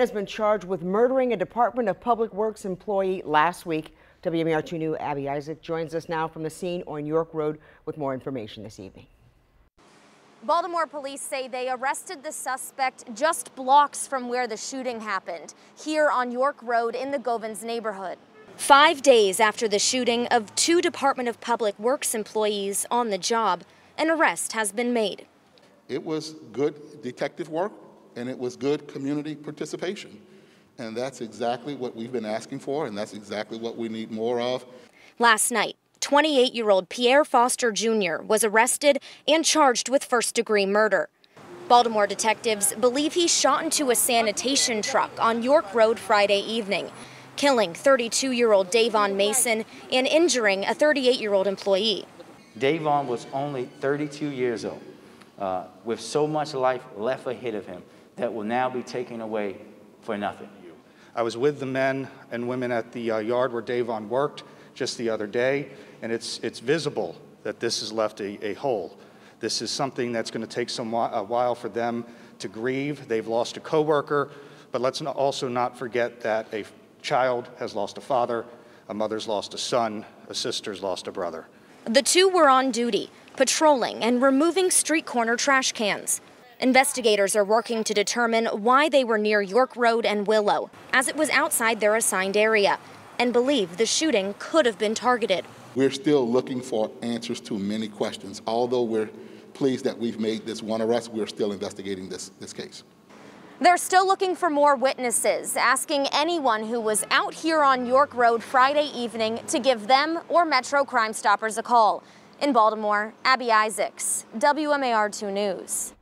has been charged with murdering a Department of Public Works employee last week. WMER 2 New Abby Isaac joins us now from the scene on York Road with more information this evening. Baltimore police say they arrested the suspect just blocks from where the shooting happened, here on York Road in the Govins neighborhood. Five days after the shooting of two Department of Public Works employees on the job, an arrest has been made. It was good detective work and it was good community participation. And that's exactly what we've been asking for, and that's exactly what we need more of. Last night, 28 year old Pierre Foster Jr. was arrested and charged with first degree murder. Baltimore detectives believe he shot into a sanitation truck on York Road Friday evening, killing 32 year old Davon Mason and injuring a 38 year old employee. Davon was only 32 years old, uh, with so much life left ahead of him that will now be taken away for nothing. I was with the men and women at the uh, yard where Davon worked just the other day, and it's, it's visible that this has left a, a hole. This is something that's going to take some a while for them to grieve. They've lost a coworker, but let's also not forget that a child has lost a father, a mother's lost a son, a sister's lost a brother. The two were on duty, patrolling and removing street corner trash cans. Investigators are working to determine why they were near York Road and Willow, as it was outside their assigned area, and believe the shooting could have been targeted. We're still looking for answers to many questions. Although we're pleased that we've made this one arrest, we're still investigating this, this case. They're still looking for more witnesses, asking anyone who was out here on York Road Friday evening to give them or Metro Crime Stoppers a call. In Baltimore, Abby Isaacs, WMAR 2 News.